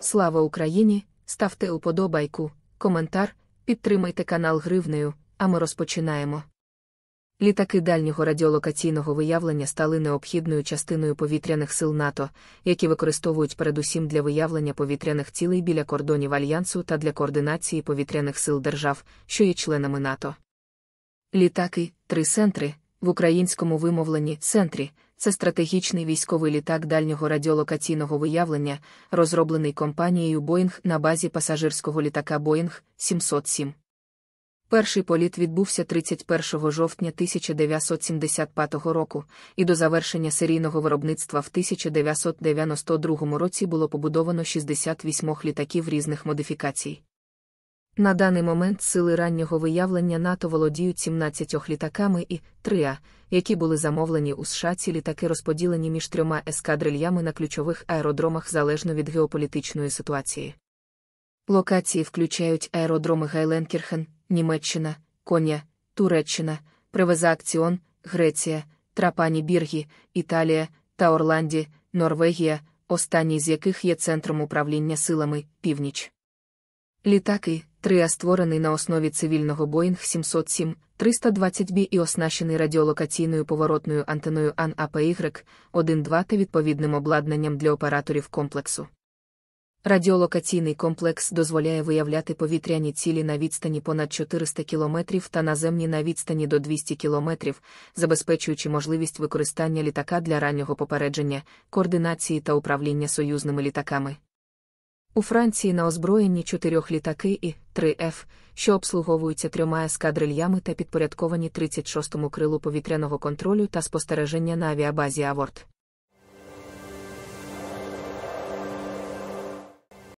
Слава Україні! Ставте уподобайку, коментар, підтримайте канал гривнею, а ми розпочинаємо. Літаки дальнього радіолокаційного виявлення стали необхідною частиною повітряних сил НАТО, які використовують передусім для виявлення повітряних цілей біля кордонів альянсу та для координації повітряних сил держав, що є членами НАТО. Літаки, трисентри, в українському вимовленні центрі це стратегічний військовий літак дальнього радіолокаційного виявлення, розроблений компанією Боїнг на базі пасажирського літака Boeing 707. Перший політ відбувся 31 жовтня 1975 року, і до завершення серійного виробництва в 1992 році було побудовано 68 літаків різних модифікацій. На даний момент сили раннього виявлення НАТО володіють 17 літаками і 3А, які були замовлені у США ці літаки розподілені між трьома ескадрильями на ключових аеродромах залежно від геополітичної ситуації. Локації включають аеродроми Гайленкірхен, Німеччина, Коня, Туреччина, Превеза Акціон, Греція, Трапані Біргі, Італія та Орланді, Норвегія, останній з яких є центром управління силами північ. Літаки. Триа створений на основі цивільного Boeing 707 320 b і оснащений радіолокаційною поворотною антеною ан 1-2 та відповідним обладнанням для операторів комплексу. Радіолокаційний комплекс дозволяє виявляти повітряні цілі на відстані понад 400 км та наземні на відстані до 200 км, забезпечуючи можливість використання літака для раннього попередження, координації та управління союзними літаками. У Франції на озброєнні чотирьох літаки і 3 Ф, що обслуговуються трьома ескадрильями та підпорядковані 36-му крилу повітряного контролю та спостереження на авіабазі Аворт.